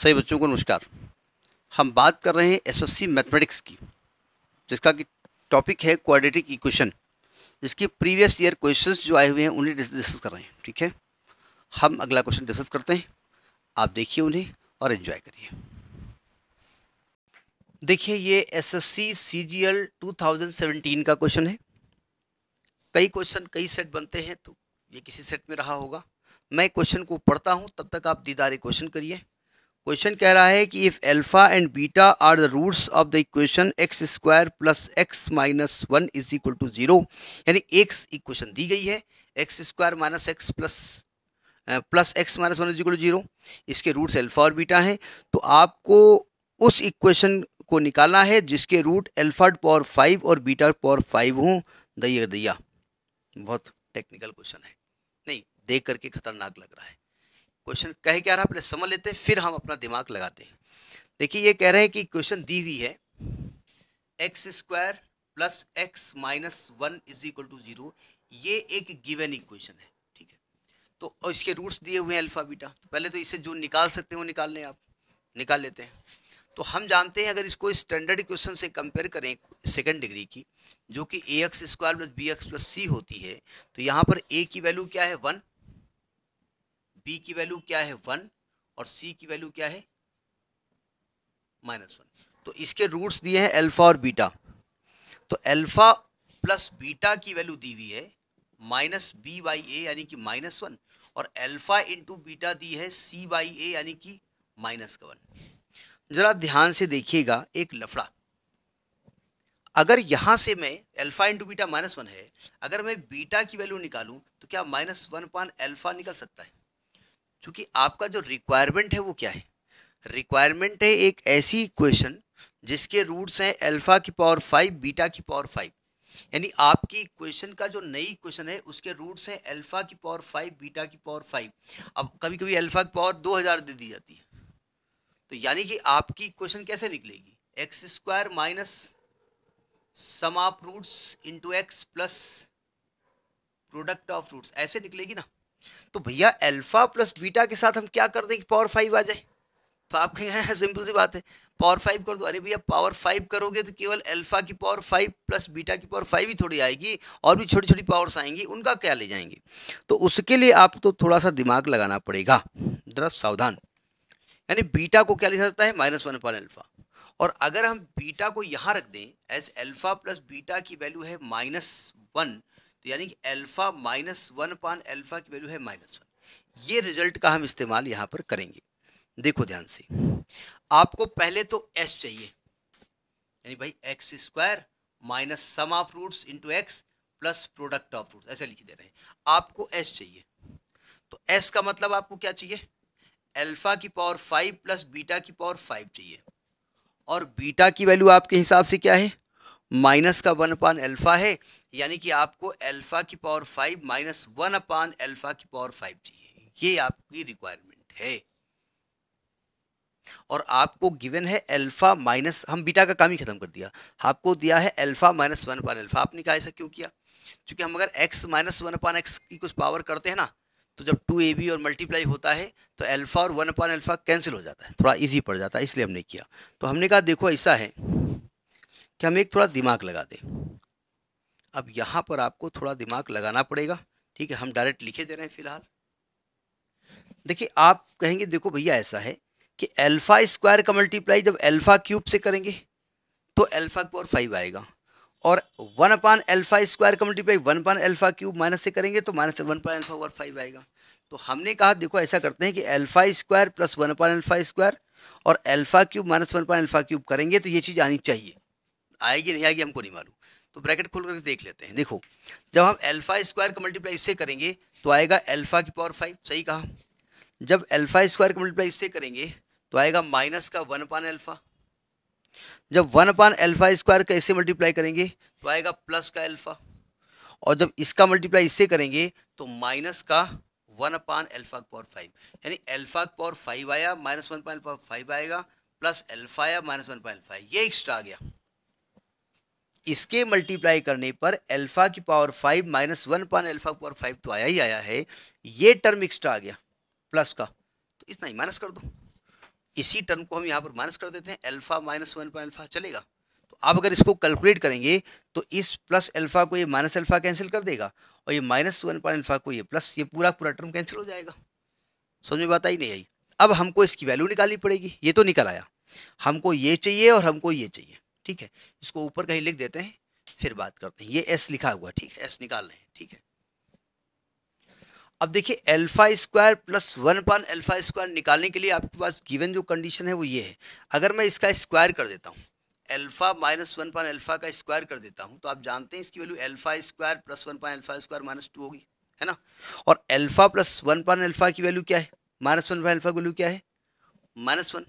सही बच्चों को नमस्कार हम बात कर रहे हैं एसएससी मैथमेटिक्स की जिसका कि टॉपिक है क्वाड्रेटिक इक्वेशन जिसके प्रीवियस ईयर क्वेश्चंस जो आए हुए हैं उन्हें डिस्कस कर रहे हैं ठीक है हम अगला क्वेश्चन डिस्कस करते हैं आप देखिए उन्हें और एंजॉय करिए देखिए ये S S C C G L two thousand का क्वेश्चन है कई क्वेश्चन कई सेट बनते हैं तो ये किसी सेट में रहा होगा मैं क्वेश्चन को पढ़ता हूँ तब तक आप दीदारे क्वेश्चन करिए क्वेश्चन कह रहा है कि if alpha and beta are the roots of the equation x square plus x minus one is equal to zero यानी एक इक्वेशन दी गई है x square minus x plus plus x minus one is equal to zero इसके roots alpha और beta हैं तो आपको उस इक्वेशन को निकालना है जिसके रूट एल्फा पावर फाइव और बीटा पावर फाइव हों दैया दैया बहुत टेक्निकल क्वेश्चन है नहीं देख करके खतरनाक लग रहा है क्वेश्चन कह क्या रहा पहले समझ लेते हैं फिर हम अपना दिमाग लगाते हैं देखिए ये कह रहे हैं कि क्वेश्चन दी हुई है x square plus x minus one is equal to zero ये एक गिवन इक्वेशन है ठीक है तो और इसके रूट्स दिए हुए हैं अल्फा बीटा पहले तो इसे जो निकाल सकते हैं वो निकाल लें आप निकाल लेते हैं तो हम जानते हैं अगर इसको स्टैंडर्ड इक्वेशन से कंपेयर करें सेकेंड डिग्री की जो कि a x square plus b x plus c होती है तो यहाँ पर ए की वैल्यू क्या है वन बी की वैल्यू क्या है वन और सी की वैल्यू क्या है माइनस वन तो इसके रूट्स दिए हैं अल्फा और बीटा तो अल्फा प्लस बीटा की वैल्यू दी हुई है माइनस बी बाई ए यानी कि माइनस वन और अल्फा इंटू बीटा दी है सी बाई ए यानी कि माइनस का वन ज़रा ध्यान से देखिएगा एक लफड़ा अगर यहाँ से मैं alpha into beta minus one है अगर मैं बीटा की वैल्यू निकालूं तो क्या माइनस वन पान अल्फा निकल सकता है चूँकि आपका जो रिक्वायरमेंट है वो क्या है रिक्वायरमेंट है एक ऐसी इक्वेशन जिसके रूट्स हैं अल्फ़ा की पावर फाइव बीटा की पावर फाइव यानी आपकी इक्वेशन का जो नई इक्वेशन है उसके रूट्स हैं अल्फ़ा की पावर फाइव बीटा की पावर फाइव अब कभी कभी अल्फ़ा की पावर दो हज़ार दे दी जाती है तो यानी कि आपकी इक्वेशन कैसे निकलेगी x square minus sum of roots into x plus product of roots ऐसे निकलेगी ना तो भैया अल्फा प्लस बीटा के साथ हम क्या कर दें कि पावर फाइव आ जाए तो आप कहेंगे सिंपल हाँ, सी बात है पावर फाइव कर दो अरे भैया पावर फाइव करोगे तो केवल अल्फा की पावर फाइव प्लस बीटा की पावर फाइव ही थोड़ी आएगी और भी छोटी छोटी पावर्स आएंगी उनका क्या ले जाएंगे तो उसके लिए आप तो थोड़ा सा दिमाग लगाना पड़ेगा जरा सावधान यानी बीटा को क्या ले जाता है माइनस वन अपॉन अल्फा और अगर हम बीटा को यहाँ रख दें एज अल्फा प्लस बीटा की वैल्यू है माइनस वन यानी कि alpha minus one upon alpha की वैल्यू है माइनस वन ये रिजल्ट का हम इस्तेमाल यहाँ पर करेंगे देखो ध्यान से आपको पहले तो एस चाहिए यानी भाई x square minus sum of roots into x plus product of roots ऐसे लिख दे रहे हैं आपको एस चाहिए तो एस का मतलब आपको क्या चाहिए अल्फ़ा की पावर फाइव प्लस बीटा की पावर फाइव चाहिए और बीटा की वैल्यू आपके हिसाब से क्या है माइनस का वन पान अल्फ़ा है यानी कि आपको अल्फ़ा की power five minus one upon alpha की पावर फाइव चाहिए ये आपकी रिक्वायरमेंट है और आपको गिवन है अल्फ़ा माइनस हम बीटा का काम ही खत्म कर दिया आपको दिया है alpha minus one upon alpha आपने कहा ऐसा क्यों किया क्योंकि हम अगर x minus one upon x की कुछ पावर करते हैं ना तो जब टू ए बी और मल्टीप्लाई होता है तो अल्फ़ा और वन अपान अल्फ़ा कैंसिल हो जाता है थोड़ा इजी पड़ जाता है इसलिए हमने किया तो हमने कहा देखो ऐसा है कि हम एक थोड़ा दिमाग लगा दें अब यहाँ पर आपको थोड़ा दिमाग लगाना पड़ेगा ठीक है हम डायरेक्ट लिखे दे रहे हैं फिलहाल देखिए आप कहेंगे देखो भैया ऐसा है कि अल्फ़ा स्क्वायर का मल्टीप्लाई जब अल्फ़ा क्यूब से करेंगे तो अल्फ़ा की पावर फाइव आएगा और वन अपान एल्फा स्क्वायर का multiply one upon alpha cube minus से करेंगे तो minus one point alpha power five आएगा तो हमने कहा देखो ऐसा करते हैं कि alpha square plus one upon alpha square और alpha cube minus one point alpha cube करेंगे तो ये चीज़ आनी चाहिए आएगी नहीं आएगी हमको नहीं मालूम तो ब्रैकेट खोल करके देख लेते हैं देखो जब हम अल्फा स्क्वायर का मल्टीप्लाई इससे करेंगे तो आएगा अल्फा की पावर फाइव सही कहा जब अल्फा स्क्वायर का मल्टीप्लाई इससे करेंगे तो आएगा माइनस का वन पान अल्फा जब वन पान अल्फा स्क्वायर का इससे मल्टीप्लाई करेंगे तो आएगा प्लस का अल्फा और जब इसका मल्टीप्लाई इससे करेंगे तो माइनस का one upon alpha power five यानी एल्फा पावर फाइव आया माइनस वन एल्फा फाइव आएगा प्लस एल्फा आया माइनस वन पान एल्फा ये एक्स्ट्रा आ गया इसके मल्टीप्लाई करने पर अल्फा की power five minus one upon alpha power five तो आया ही आया है ये टर्म एक्स्ट्रा आ गया प्लस का तो इतना ही माइनस कर दो इसी टर्म को हम यहाँ पर माइनस कर देते हैं alpha minus one upon alpha चलेगा तो आप अगर इसको कैलकुलेट करेंगे तो इस प्लस एल्फा को ये माइनस एल्फा कैंसिल कर देगा और ये माइनस वन पान एल्फा को ये प्लस ये पूरा पूरा टर्म कैंसिल हो जाएगा समझ में बात आई नहीं आई अब हमको इसकी वैल्यू निकालनी पड़ेगी ये तो निकल आया हमको ये चाहिए और हमको ये चाहिए ठीक है इसको ऊपर कहीं लिख देते हैं फिर बात करते हैं ये एस लिखा हुआ ठीक है एस निकाल रहे हैं ठीक है अब देखिए alpha square plus one upon alpha square निकालने के लिए आपके पास गिवन जो कंडीशन है वो ये है अगर मैं इसका स्क्वायर कर देता हूँ alpha minus one upon alpha का स्क्वायर कर देता हूँ तो आप जानते हैं इसकी value alpha square plus one upon alpha square minus two होगी है ना और alpha plus one upon alpha की वैल्यू क्या है माइनस वन पान अल्फा की वैल्यू क्या है माइनस वन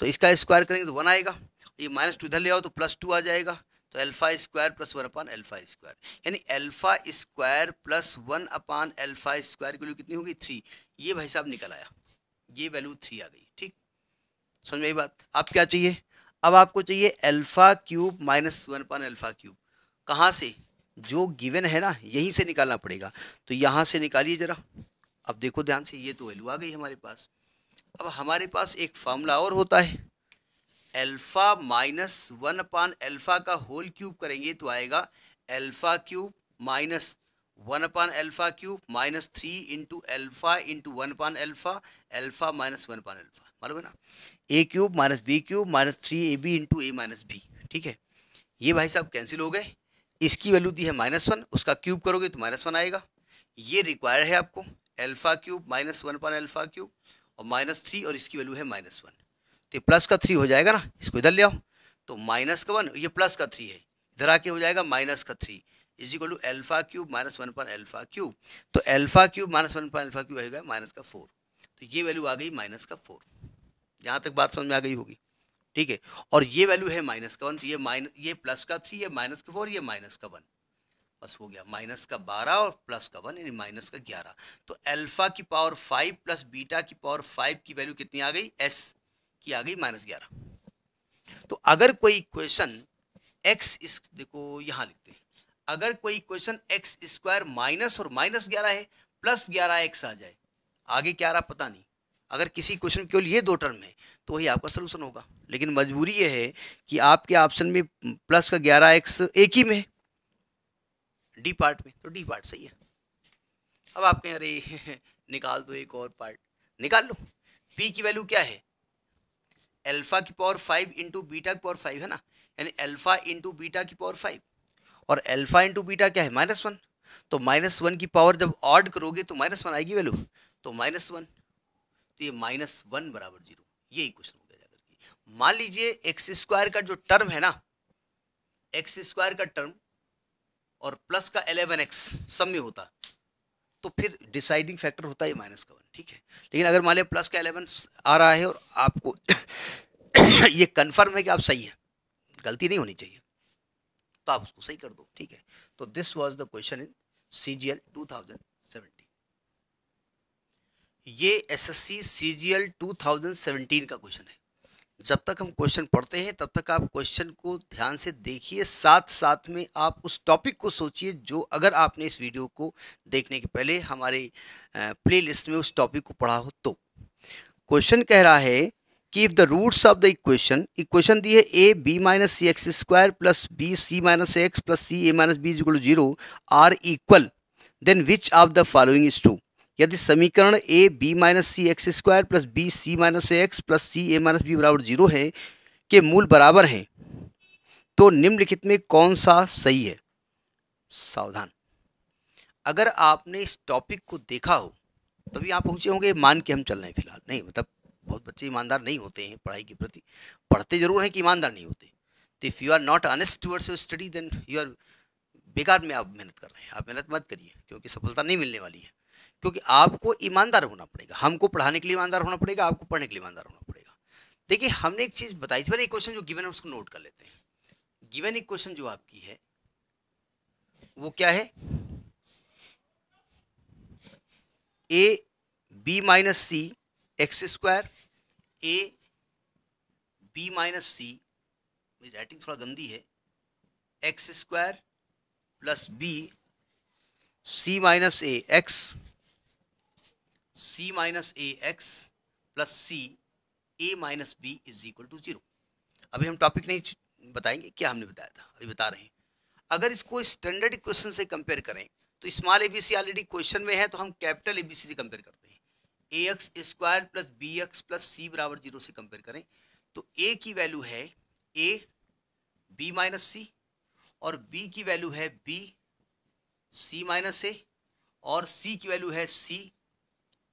तो इसका स्क्वायर करेंगे तो वन आएगा ये माइनस टू इधर ले आओ तो प्लस टू आ जाएगा तो alpha square plus one upon alpha square यानी alpha square plus one upon alpha square की वैल्यू कितनी होगी थ्री ये भाई साहब निकल आया ये वैल्यू थ्री आ गई ठीक समझ में बात आप क्या चाहिए अब आपको चाहिए alpha cube minus one upon alpha cube कहाँ से जो गिवन है ना यहीं से निकालना पड़ेगा तो यहाँ से निकालिए ज़रा अब देखो ध्यान से ये तो वैल्यू आ गई हमारे पास अब हमारे पास एक फार्मूला और होता है alpha minus one upon alpha का होल क्यूब करेंगे तो आएगा alpha cube minus one upon alpha cube minus three into alpha into one upon alpha alpha minus one upon alpha मालूम है ना a cube minus b cube minus three a b into a minus b ठीक है ये भाई साहब cancel हो गए इसकी वैल्यू दी है माइनस वन उसका क्यूब करोगे तो माइनस वन आएगा ये रिक्वायर है आपको alpha cube minus one upon alpha cube और माइनस थ्री और इसकी वैल्यू है माइनस वन तो ये प्लस का थ्री हो जाएगा ना इसको इधर ले आओ तो माइनस का वन ये प्लस का थ्री है इधर आके हो जाएगा माइनस का three is equal to alpha cube minus one पर एल्फा क्यूब तो एल्फा क्यूब माइनस वन पर एल्फा क्यूब आएगा माइनस का फोर तो ये वैल्यू आ गई माइनस का फोर यहाँ तक बात समझ में आ गई होगी ठीक है और ये वैल्यू है माइनस का वन तो ये माइनस ये प्लस का थ्री ये माइनस का फोर ये माइनस का वन बस हो गया माइनस का बारह और प्लस का वन यानी माइनस का ग्यारह तो एल्फा की पावर फाइव प्लस बीटा की पावर फाइव की वैल्यू कितनी आ गई एस की आ गई माइनस ग्यारह तो अगर कोई क्वेश्चन एक्स इस देखो यहाँ लिखते हैं अगर कोई क्वेश्चन एक्स स्क्वायर माइनस और माइनस ग्यारह है प्लस ग्यारह एक्स आ जाए आगे क्या रहा पता नहीं अगर किसी क्वेश्चन के लिए दो टर्म है तो वही आपका सलूशन होगा लेकिन मजबूरी यह है कि आपके ऑप्शन में प्लस का ग्यारह एक्स एक ही में डी पार्ट में तो डी पार्ट सही है अब आप कहें अरे निकाल दो एक और पार्ट निकाल लो पी की वैल्यू क्या है अल्फ़ा की पावर फाइव इंटू बीटा की पावर फाइव है ना यानी अल्फ़ा इंटू बीटा की पावर फाइव और अल्फ़ा इंटू बीटा क्या है माइनस वन तो माइनस वन की पावर जब ऑड करोगे तो माइनस वन आएगी वैल्यू तो माइनस वन तो ये माइनस वन बराबर जीरो ये इक्वेशन हो गया जाकर के मान लीजिए एक्स स्क्वायर का जो टर्म है ना एक्स स्क्वायर का टर्म और प्लस का एलेवन एक्स सब में होता तो फिर डिसाइडिंग फैक्टर होता है माइनस का वन ठीक है लेकिन अगर मान लिया प्लस का एलेवन आ रहा है और आपको ये कन्फर्म है कि आप सही हैं गलती नहीं होनी चाहिए तो आप उसको सही कर दो ठीक है तो this was the question in C G L two thousand seventeen ये S S C C G L two thousand seventeen का क्वेश्चन है जब तक हम क्वेश्चन पढ़ते हैं तब तक आप क्वेश्चन को ध्यान से देखिए साथ साथ में आप उस टॉपिक को सोचिए जो अगर आपने इस वीडियो को देखने के पहले हमारे प्लेलिस्ट में उस टॉपिक को पढ़ा हो तो क्वेश्चन कह रहा है कि if the roots of the equation equation दी है a b minus c x square plus b c minus x plus c A minus b to zero are equal then which of the following is true यदि समीकरण a b minus c x square plus b c minus a x plus c A minus b बराबर zero है के मूल बराबर हैं तो निम्नलिखित में कौन सा सही है सावधान अगर आपने इस टॉपिक को देखा हो तभी आप पहुँचे होंगे मान के हम चल रहे हैं फिलहाल नहीं मतलब बहुत बच्चे ईमानदार नहीं होते हैं पढ़ाई के प्रति पढ़ते जरूर हैं कि ईमानदार नहीं होते तो if you are not honest towards your study then you are बेकार में आप मेहनत कर रहे हैं आप मेहनत मत करिए क्योंकि सफलता नहीं मिलने वाली है क्योंकि आपको ईमानदार होना पड़ेगा हमको पढ़ाने के लिए ईमानदार होना पड़ेगा आपको पढ़ने के लिए ईमानदार होना पड़ेगा देखिए हमने एक चीज़ बताई थी मैंने क्वेश्चन जो गिवन है उसको नोट कर लेते हैं गिवन एक क्वेश्चन जो आपकी है वो क्या है a b minus c x square a b minus c मेरी राइटिंग थोड़ा गंदी है x square plus b c minus a x c minus a x plus c A minus b is equal to zero अभी हम topic नहीं बताएंगे क्या हमने बताया था अभी बता रहे हैं अगर इसको स्टैंडर्ड इक्वेशन से कंपेयर करें तो small a b c already question में है तो हम कैपिटल ए बी सी से कंपेयर करते हैं a x square plus b x plus c बराबर जीरो से कंपेयर करें तो ए की वैल्यू है ए बी माइनस सी और बी की वैल्यू है बी सी माइनस ए और सी की वैल्यू है सी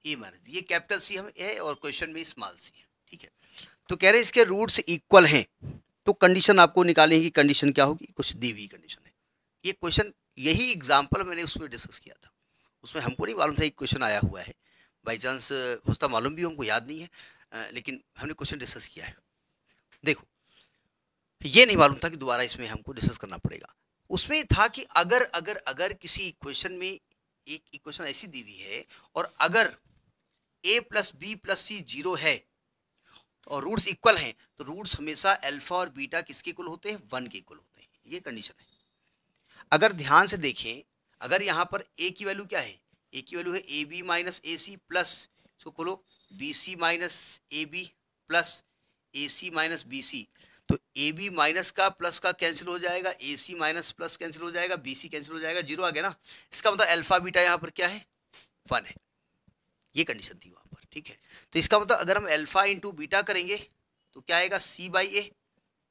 ए माइनस बी ये कैपिटल सी हम है और क्वेश्चन में स्मॉल सी है ठीक है तो कह रहे हैं इसके रूट्स इक्वल हैं तो कंडीशन आपको निकालने की कंडीशन क्या होगी कुछ दी हुई कंडीशन है ये क्वेश्चन यही एग्जाम्पल मैंने उसमें डिस्कस किया था उसमें हमको नहीं मालूम था एक क्वेश्चन आया हुआ है बाई चांस उसका मालूम भी हमको याद नहीं है लेकिन हमने क्वेश्चन डिस्कस किया है देखो ये नहीं मालूम था कि दोबारा इसमें हमको डिस्कस करना पड़ेगा उसमें था कि अगर अगर अगर किसी इक्वेशन में एक इक्वेशन ऐसी दी हुई है और अगर a plus b plus c zero है और रूट्स इक्वल हैं तो रूट्स हमेशा अल्फा और बीटा किसके इक्वल होते हैं वन के इक्वल होते हैं ये कंडीशन है अगर ध्यान से देखें अगर यहाँ पर ए की वैल्यू क्या है ए की वैल्यू है a b minus a c plus इसको खोलो b c minus a b plus a c minus b c तो ए बी माइनस का प्लस का कैंसिल हो जाएगा a c minus plus cancel हो जाएगा बी सी कैंसिल हो जाएगा जीरो आ गया ना इसका मतलब अल्फा बीटा यहाँ पर क्या है वन है ये कंडीशन थी वहां पर ठीक है तो इसका मतलब अगर हम अल्फ़ा इंटू बीटा करेंगे तो क्या आएगा सी बाई ए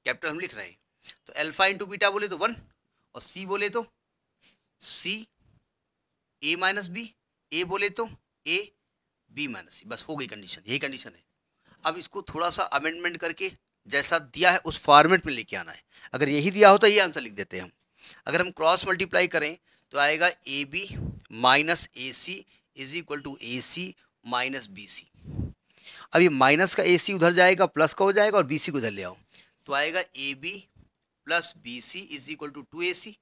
कैपिटल हम लिख रहे हैं तो अल्फ़ा इंटू बीटा बोले तो वन और सी बोले तो सी ए माइनस बी ए बोले तो ए बी माइनस सी बस हो गई कंडीशन यही कंडीशन है अब इसको थोड़ा सा अमेंडमेंट करके जैसा दिया है उस फॉर्मेट में लेके आना है अगर यही दिया हो तो ये आंसर लिख देते हैं हम अगर हम क्रॉस मल्टीप्लाई करें तो आएगा a b minus a c is equal to a c minus b c अब ये माइनस का ए सी उधर जाएगा प्लस का हो जाएगा और बी सी को उधर ले आओ तो आएगा a b plus b c is equal to two a c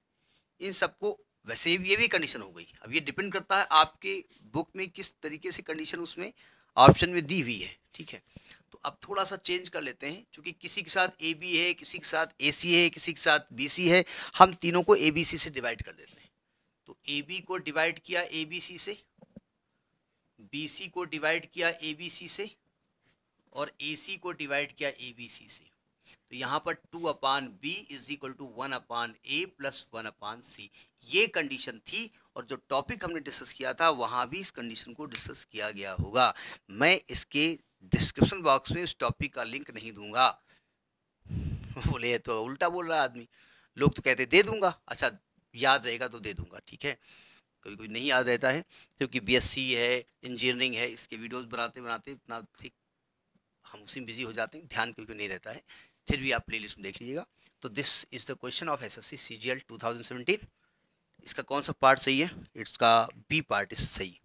इन सबको वैसे ये भी कंडीशन हो गई अब ये डिपेंड करता है आपके बुक में किस तरीके से कंडीशन उसमें ऑप्शन में दी हुई है ठीक है तो अब थोड़ा सा चेंज कर लेते हैं क्योंकि किसी के साथ ए बी है किसी के साथ ए सी है किसी के साथ बी सी है हम तीनों को ए बी सी से डिवाइड कर देते हैं तो ए बी को डिवाइड किया ए बी सी से बी को डिवाइड किया ए से और ए को डिवाइड किया ए से तो यहाँ पर two upon b is equal to one upon a plus one upon c ये कंडीशन थी और जो टॉपिक हमने डिस्कस किया था वहाँ भी इस कंडीशन को डिस्कस किया गया होगा मैं इसके डिस्क्रिप्शन बॉक्स में इस टॉपिक का लिंक नहीं दूंगा बोले तो उल्टा बोल रहा आदमी लोग तो कहते दे दूंगा अच्छा याद रहेगा तो दे दूंगा ठीक है कभी कभी नहीं याद रहता है क्योंकि बीएससी है इंजीनियरिंग है इसके वीडियोस बनाते बनाते इतना ठीक हम उसी में बिजी हो जाते हैं ध्यान कभी कभी नहीं रहता है फिर भी आप प्ले लिस्ट में देख लीजिएगा तो this is the question of S S C C G L two thousand seventeen इसका कौन सा पार्ट सही है इट्स का बी पार्ट इज सही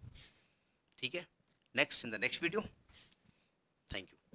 ठीक है next in the next video thank you